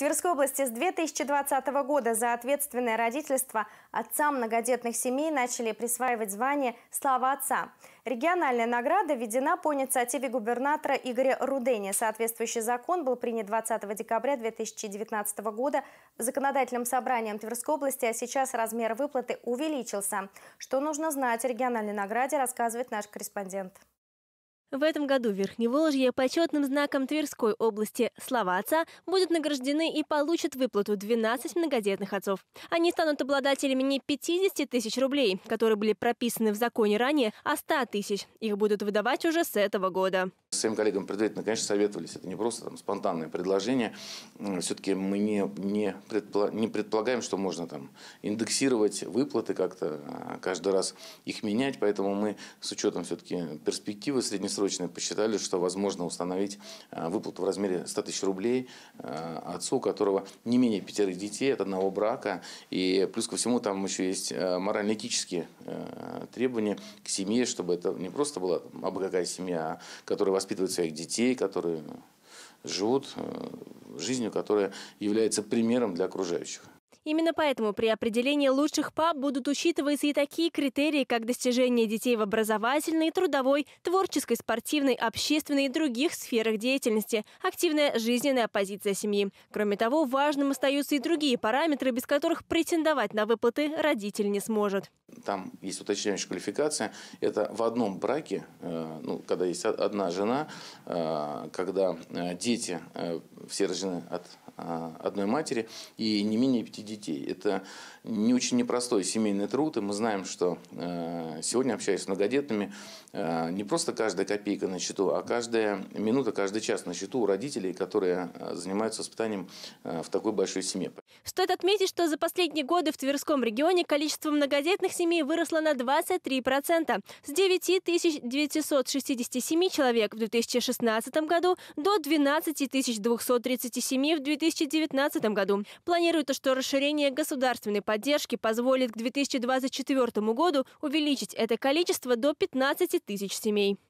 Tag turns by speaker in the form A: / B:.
A: Тверской области с 2020 года за ответственное родительство отцам многодетных семей начали присваивать звание «Слава отца». Региональная награда введена по инициативе губернатора Игоря Рудени. Соответствующий закон был принят 20 декабря 2019 года законодательным собранием Тверской области, а сейчас размер выплаты увеличился. Что нужно знать о региональной награде, рассказывает наш корреспондент.
B: В этом году в Верхневолжье почетным знаком Тверской области «Слова будут награждены и получат выплату 12 многодетных отцов. Они станут обладателями не 50 тысяч рублей, которые были прописаны в законе ранее, а 100 тысяч. Их будут выдавать уже с этого года
C: своим коллегам предварительно, конечно, советовались. Это не просто там, спонтанное предложение. Все-таки мы не, не, предпло, не предполагаем, что можно там, индексировать выплаты как-то, а, каждый раз их менять. Поэтому мы с учетом все-таки перспективы среднесрочной посчитали, что возможно установить а, выплату в размере 100 тысяч рублей а, отцу, у которого не менее пятерых детей от одного брака. И плюс ко всему там еще есть морально-этические требования к семье, чтобы это не просто была там, какая семья, которая воспитывает воспитывать своих детей, которые ну, живут э, жизнью, которая является примером для окружающих.
B: Именно поэтому при определении лучших ПАП будут учитываться и такие критерии, как достижение детей в образовательной, трудовой, творческой, спортивной, общественной и других сферах деятельности, активная жизненная позиция семьи. Кроме того, важным остаются и другие параметры, без которых претендовать на выплаты родитель не
C: сможет. Там есть уточняющая квалификация. Это в одном браке, э, ну, когда есть одна жена, э, когда э, дети все рождены от а, одной матери и не менее пяти детей. Это не очень непростой семейный труд, и мы знаем, что э, сегодня, общаясь с многодетными, э, не просто каждая копейка на счету, а каждая минута, каждый час на счету у родителей, которые э, занимаются воспитанием в такой большой семье.
B: Стоит отметить, что за последние годы в Тверском регионе количество многодетных семей выросло на 23%, с 9967 человек в 2016 году до 12237 в 2019 году. Планируется, что расширение государственной поддержки позволит к 2024 году увеличить это количество до 15 тысяч семей.